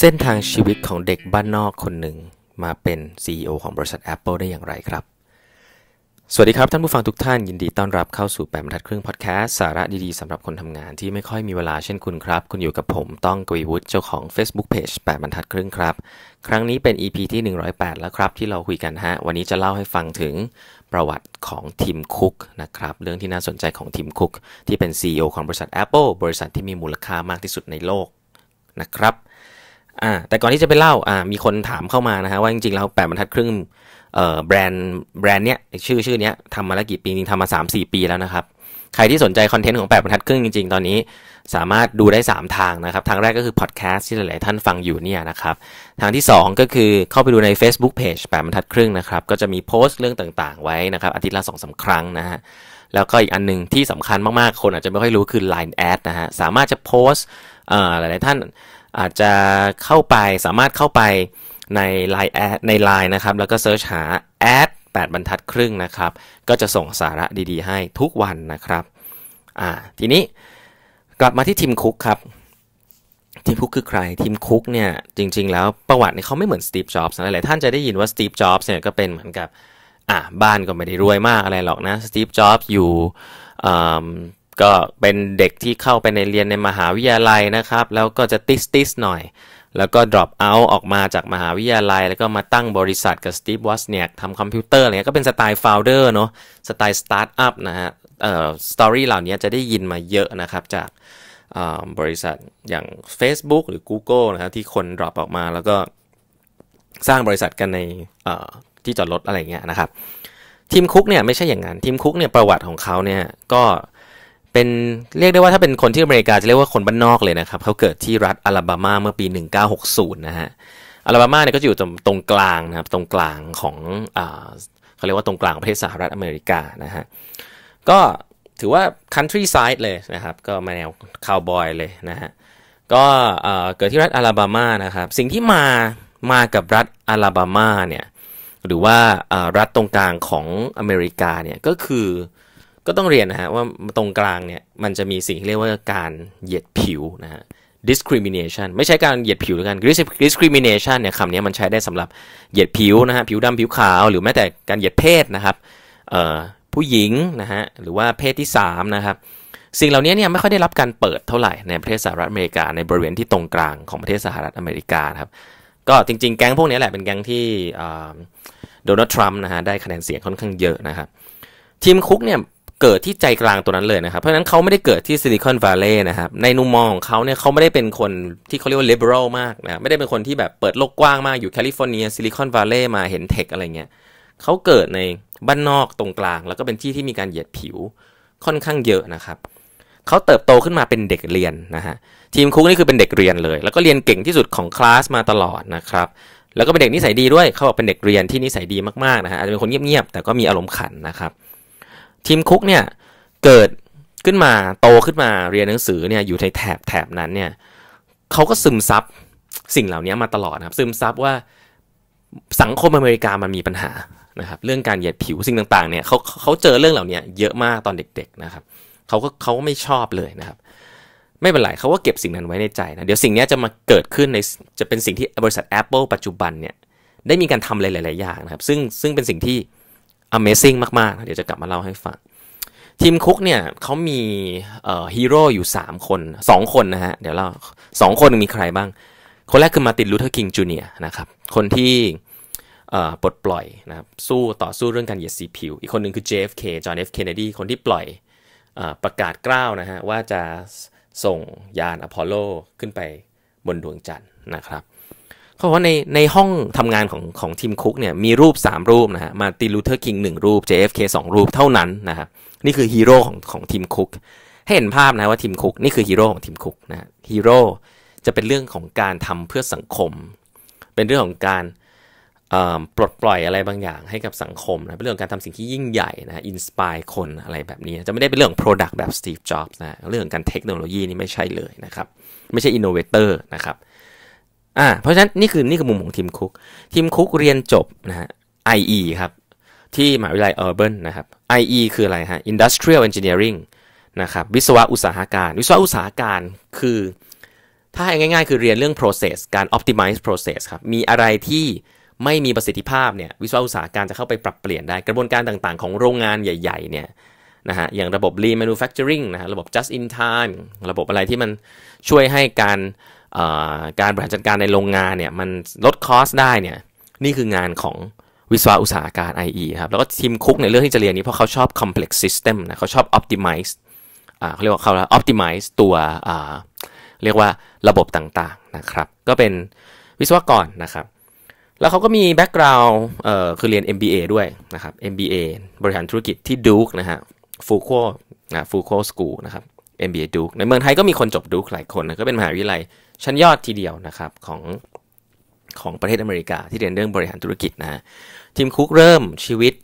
เส้นทางชีวิตของเด็กบ้านนอกคนหนึ่ง มาเป็น CEO ของบริษัท Apple ได้อย่างไรครับ สวัสดีครับท่านผู้ฟังทุกท่านยินดีต้อนรับเข้าสู่แปบรรทัดครึ่งพอดแคสสาระดีๆสำหรับคนทำงานที่ไม่ค่อยมีเวลาเช่นคุณครับ คุณอยู่กับผมต้องกวีวุฒิเจ้าของ Facebook Page แปบรรทัดครึ่งครับ ครั้งนี้เป็น EP ที่ 108แล้วครับ ที่เราคุยกันฮะวันนี้จะเล่าให้ฟังถึงประวัติของทีมคุกนะครับเรื่องที่น่าสนใจของทีมคุก ที่เป็น CEO ของบริษัท Apple บริษัทที่มีมูลค่ามากที่สุดในโลกนะครับอ่าแต่ก่อนที่จะไปเล่าอ่า มีคนถามเข้ามานะฮะว่าจริงๆแล้วแปดบรรทัดครึ่งเอ่อแบรนด์แบรนด์เนี้ยชื่อชื่อเนี้ยทำมาแล้วกี่ปีจริงทำมา 3 4 ปีแล้วนะครับ ใครที่สนใจคอนเทนต์ของแปดบรรทัดครึ่งจริงๆ ตอนนี้สามารถดูได้ 3 ทางนะครับ ทางแรกก็คือพอดแคสต์ที่หลายๆท่านฟังอยู่เนี่ยนะครับทางที่ 2 ก็คือเข้าไปดูใน Facebook Page แปดบรรทัดครึ่งนะครับ ก็จะมีโพสต์เรื่องต่างๆไว้นะครับอาทิตย์ละสองสาครั้งนะฮะแล้วก็อีกอันหนึ่งที่สำคัญมากๆคน อาจจะไม่ค่อยรู้คือ Line Ad นะฮะสามารถจะโพสหลายๆท่านอาจจะเข้าไปสามารถเข้าไปใน Line แอดใน Line นะครับ แล้วก็เซิร์ชหาแอด8บรรทัดครึ่งนะครับ ก็จะส่งสาระดี ๆ ให้ทุกวันนะครับอ่าทีนี้กลับมาที่ทีมคุกครับ ทีมคุกคือใครทีมคุกเนี่ย จริงๆ แล้วประวัติเขาไม่เหมือนสตีฟจ็อบส์นะหลายท่านจะได้ยินว่าสตีฟจ็อบส์เนี่ยก็เป็นเหมือนกับอ่ะบ้านก็ไม่ได้รวยมากอะไรหรอกนะสตีฟจ็อบส์อยู่ก็เป็นเด็กที่เข้าไปในเรียนในมหาวิทยาลัยนะครับ แล้วก็จะติสติสหน่อย แล้วก็ drop out ออกมาจากมหาวิทยาลัย แล้วก็มาตั้งบริษัทกับสตีฟวอสเนียกทำคอมพิวเตอร์ อะไรเงี้ย ก็เป็นสไตล์ founder เนาะสไตล์ startup นะฮะ เอ่อสตอรี่เหล่านี้จะได้ยินมาเยอะนะครับ จากบริษัทอย่าง Facebook หรือ Google นะครับที่คน drop ออกมาแล้วก็สร้างบริษัทกันในที่จอดรถอะไรเงี้ยนะครับ ทีมคุกเนี่ยไม่ใช่อย่างนั้น ทีมคุกเนี่ยประวัติของเขาเนี่ยก็เป็นเรียกได้ว่าถ้าเป็นคนที่อเมริกาจะเรียกว่าคนบ้านนอกเลยนะครับ เขาเกิดที่รัฐอลาบามาเมื่อปี 1960 นะฮะอลาบามาเนี่ยก็อยู่ตรงกลางนะครับตรงกลางของเขาเรียกว่าตรงกลางประเทศสหรัฐอเมริกานะฮะก็ถือว่า country side เลยนะครับก็มาแนวคาวบอยเลยนะฮะก็เกิดที่รัฐอลาบามา นะครับสิ่งที่มามากับรัฐอลาบามาเนี่ยหรือว่ารัฐตรงกลางของอเมริกาเนี่ยก็คือก็ต้องเรียนนะฮะว่าตรงกลางเนี่ยมันจะมีสิ่งที่เรียกว่าการเหยียดผิวนะฮะ discrimination ไม่ใช่การเหยียดผิวหรือกัน discrimination เนี่ยคำนี้มันใช้ได้สำหรับเหยียดผิวนะฮะผิวดำผิวขาวหรือแม้แต่การเหยียดเพศนะครับผู้หญิงนะฮะหรือว่าเพศที่3นะครับสิ่งเหล่านี้เนี่ยไม่ค่อยได้รับการเปิดเท่าไหร่ในประเทศสหรัฐอเมริกาในบริเวณที่ตรงกลางของประเทศสหรัฐอเมริกาครับก็จริงๆแก๊งพวกนี้แหละเป็นแก๊งที่โดนัลด์ทรัมป์นะฮะได้คะแนนเสียงค่อนข้างเยอะนะครับทีมคุกเนี่ยเกิดที่ใจกลางตัวนั้นเลยนะครับ เพราะฉะนั้นเขาไม่ได้เกิดที่ซิลิคอนวัลเลย์นะครับ ในนุมมองของเขาเนี่ยเขาไม่ได้เป็นคนที่เขาเรียกว่าิเบอรัลมากนะไม่ได้เป็นคนที่แบบเปิดโลกกว้างมากอยู่แคลิฟอร์เนียซิลิคอนวัลเลย์มาเห็นเทคอะไรเงี้ยเขาเกิดในบ้านนอกตรงกลาง แล้วก็เป็นที่ที่มีการเหยียดผิวค่อนข้างเยอะนะครับ เขาเติบโตขึ้นมาเป็นเด็กเรียนนะฮะทีมคุกนี่คือเป็นเด็กเรียนเลย แล้วก็เรียนเก่งที่สุดของคลาสมาตลอดนะครับ แล้วก็เป็นเด็กนิสัยดีด้วยเขาบอกเป็นเด็กเรียนที่นิสัยดีมากๆนะฮะอาจจะเป็นคนเงียบๆแต่ก็มีอารมณ์ขันนะครับทีมคุกเนี่ยเกิดขึ้นมาโตขึ้นมาเรียนหนังสือเนี่ยอยู่ในแถบแถบนั้นเนี่ยเขาก็ซึมซับสิ่งเหล่านี้มาตลอดครับซึมซับว่าสังคมอเมริกามันมีปัญหานะครับเรื่องการเหยียดผิวสิ่งต่างๆเนี่ยเขาเขาเจอเรื่องเหล่านี้เยอะมากตอนเด็กๆนะครับเขาก็เขาไม่ชอบเลยนะครับไม่เป็นไรเขาก็เก็บสิ่งนั้นไว้ในใจนะเดี๋ยวสิ่งนี้จะมาเกิดขึ้นในจะเป็นสิ่งที่บริษัท Apple ปัจจุบันเนี่ยได้มีการทำหลายๆอย่างนะครับซึ่งซึ่งเป็นสิ่งที่ Amazing มาก ๆ เดี๋ยวจะกลับมาเล่าให้ฟัง ทีมคุกเนี่ยเขามีฮีโร่อยู่3 คน 2 คนนะฮะ เดี๋ยวเล่าสองคน มีใครบ้าง คนแรกคือมาตินลูเทอร์คิงจูเนียนะครับ คนที่ปลดปล่อยนะครับ สู้ต่อสู้เรื่องการเหยียดสีผิว อีกคนหนึ่งคือ JFK จอห์นฟเคนเนดีคนที่ปล่อยอประกาศกล้าวนะฮะ ว่าจะส่งยานอพอลโลขึ้นไปบนดวงจันทร์นะครับเขาว่าในในห้องทำงานของของทีมคุกเนี่ยมีรูป 3 รูปนะฮะมาติลูเทอร์คิงหนึ่งรูป JFK 2 รูปเท่านั้นนะครับนี่คือฮีโร่ของของทีมคุกให้เห็นภาพนะว่าทีมคุกนี่คือฮีโร่ของทีมคุกนะฮีโร่จะเป็นเรื่องของการทำเพื่อสังคม เป็นเรื่องของการปลดปล่อยอะไรบางอย่างให้กับสังคมนะเป็นเรื่องการทำสิ่งที่ยิ่งใหญ่นะอินสปายคนอะไรแบบนี้ จะไม่ได้เป็นเรื่องโปรดักต์แบบสตีฟจ็อบส์นะเรื่องการเทคโนโลยีนี่ไม่ใช่เลยนะครับ ไม่ใช่อินโนเวเตอร์นะครับ่าเพราะฉะนั้นนี่คือนี่คือมุมของทีมคุกทีมคุกเรียนจบนะฮะ IE ครับ ที่มหาวิทยาลัยเออร์เบิร์นนะครับ IE คืออะไรฮะ Industrial Engineering นะครับวิศวะอุตสาหการ วิศวะอุตสาหการคือ ถ้าให้ง่าย ๆ คือเรียนเรื่อง process การ optimize process ครับมีอะไรที่ไม่มีประสิทธิภาพเนี่ยวิศวะอุตสาหการจะเข้าไปปรับเปลี่ยนได้กระบวนการต่างๆของโรงงานใหญ่ๆเนี่ยนะฮะอย่างระบบ lean manufacturing นะฮะระบบ just in time ระบบอะไรที่มันช่วยให้การการบริหารจัดการในโรงงานเนี่ย มันลดคอสได้เนี่ย นี่คืองานของวิศวะอุตสาหการ IE ครับ แล้วก็ทีมคุกในเรื่องที่จะเรียนนี้ เพราะเขาชอบ complex system นะเขาชอบ optimize เขาเรียกว่าเขา optimize ตัวเรียกว่าระบบต่างๆนะครับ ก็เป็นวิศวกรนะครับ แล้วเขาก็มีแบ็กกราวน์คือเรียน MBA ด้วยนะครับ MBA บริหารธุรกิจที่ Duke นะฮะฟู u a นะฟู c h สกูนะครับ MBA Duke ในเมืองไทยก็มีคนจบ Duke หลายคนนะก็เป็นมหาวิทยาลัยชั้นยอดทีเดียวนะครับ ของ ของประเทศอเมริกา ที่เรียนเรื่องบริหารธุรกิจนะฮะทีมคุกเริ่มชีวิต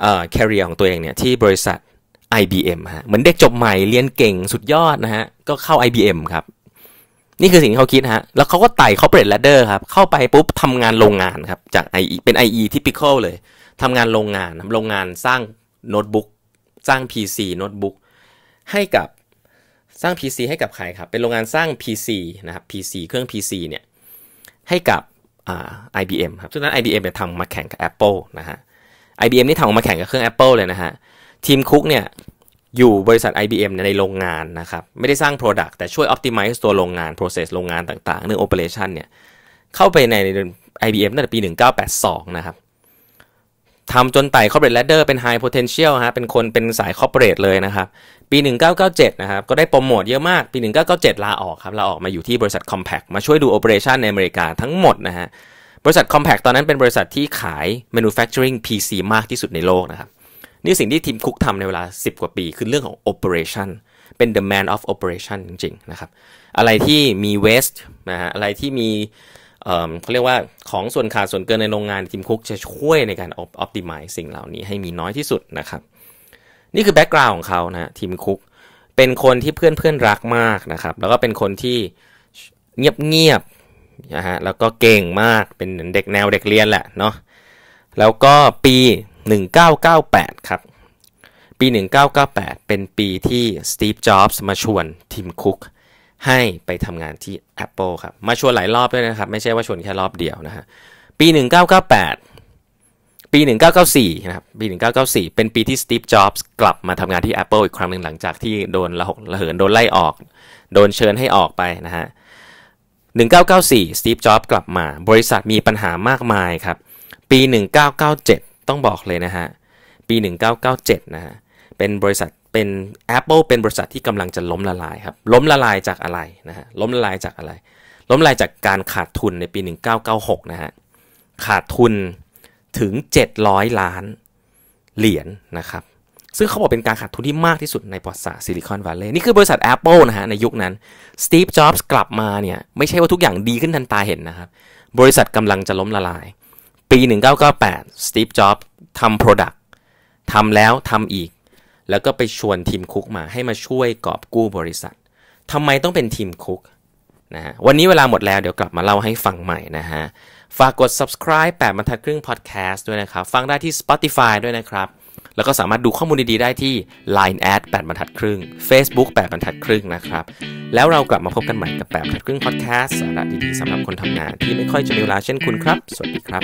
เอ่อแคริเอร์ของตัวเองเนี่ย ที่บริษัท IBM ฮะเหมือนเด็กจบใหม่ เรียนเก่งสุดยอดนะฮะก็เข้า IBM ครับ นี่คือสิ่งที่เขาคิดฮะแล้วเขาก็ไต่เขาเปรตแลดเดอร์ครับเข้าไปปุ๊บทำงานโรงงานครับจาก IE เป็น IE ที่พิคเเลยทำงานโรงงานโรงงานสร้างโน้ตบุ๊กสร้าง PC โน้ตบุ๊กให้กับสร้าง PC ให้กับใครครับ เป็นโรงงานสร้าง PC นะครับ PC เครื่อง PC เนี่ยให้กับ IBM ครับซึ่งนั้น IBM เนี่ยทำมาแข่งกับ Apple นะฮะ IBM นี่ทำมาแข่งกับเครื่อง Apple เลยนะฮะทีมคุกเนี่ยอยู่บริษัท IBM ในโรงงานนะครับไม่ได้สร้าง Product แต่ช่วย Optimize ตัวโรงงาน Process โรงงานต่างๆเรื่อง Operation เนี่ยเข้าไปใน IBM ตั้งแต่ปี 1982นะครับทำจนไต่ corporate ladder เป็น high potential ฮะเป็นคนเป็นสาย corporate เลยนะครับ ปี 1997นะครับก็ได้โปรโมทเยอะมาก ปี 1997 ลาออกครับลาออกมาอยู่ที่บริษัท Compact มาช่วยดู operation ในอเมริกาทั้งหมดนะฮะบริษัท Compact ตอนนั้นเป็นบริษัทที่ขาย manufacturing PC มากที่สุดในโลกนะครับนี่สิ่งที่ทีมคุกทำในเวลา 10 กว่าปี คือเรื่องของ operation เป็น the man of operation จริงๆนะครับอะไรที่มี waste นะฮะอะไรที่มีเขาเรียกว่าของส่วนขาดส่วนเกินในโรงงานทีมคุกจะช่วยในการออพติมายสิ่งเหล่านี้ให้มีน้อยที่สุดนะครับนี่คือแบ็กกราวน์ของเขานะทีมคุก เป็นคนที่เพื่อนเพื่อนรักมากนะครับ แล้วก็เป็นคนที่เงียบเงียบนะฮะแล้วก็เก่งมากเป็นเด็กแนวเด็กเรียนแหละเนาะแล้วก็ปี 1998 ครับ ปี 1998 เป็นปีที่สตีฟจ็อบส์มาชวนทีมคุกให้ไปทำงานที่ Apple ครับมาชวนหลายรอบด้วยนะครับไม่ใช่ว่าชวนแค่รอบเดียวนะฮะปี 1998 ปี1994นะครับปี1994 เป็นปีที่สตีฟจ็อบส์กลับมาทำงานที่ Apple อีกครั้งหนึ่งหลังจากที่โดนระหกระเหินโดนไล่ออก โดนเชิญให้ออกไปนะฮะ1994สตีฟจ็อบส์กลับมา บริษัทมีปัญหามากมายครับปี 1997 ต้องบอกเลยนะฮะ ปี 1997นะฮะเป็นบริษัทเป็น Apple เป็นบริษัทที่กำลังจะล้มละลายครับล้มละลายจากอะไรนะฮะล้มละลายจากอะไร ล้มละลายจากการขาดทุนในปี 1996นะฮะขาดทุนถึง 700 ล้านเหรียญนนะครับซึ่งเขาบอกเป็นการขาดทุนที่มากที่สุดในประวัติศาสตร์ซิลิคอนวัลเลย์นี่คือบริษัท Apple นะฮะในยุคนั้นสตีฟจ็อบส์กลับมาเนี่ยไม่ใช่ว่าทุกอย่างดีขึ้นทันตาเห็นนะครับบริษัทกำลังจะล้มละลาย ปี 1998สตีฟจ็อบส์ทำโปรดักต์ทำแล้วทำอีกแล้วก็ไปชวนทีมคุกมาให้มาช่วยกอบกู้บริษัท ทำไมต้องเป็นทีมคุกนะฮะ วันนี้เวลาหมดแล้ว เดี๋ยวกลับมาเล่าให้ฟังใหม่นะฮะ ฝากกด subscribe แปดบรรทัดครึ่ง podcast ด้วยนะครับ ฟังได้ที่ Spotify ด้วยนะครับ แล้วก็สามารถดูข้อมูลดี ๆ ได้ที่ Line at 8บรรทัดครึ่ง Facebook 8บรรทัดครึ่งนะครับ แล้วเรากลับมาพบกันใหม่กับ8บรรทัดครึ่ง podcast สาระดีๆสำหรับคนทำงาน ที่ไม่ค่อยจะมีเวลาเช่นคุณครับ สวัสดีครับ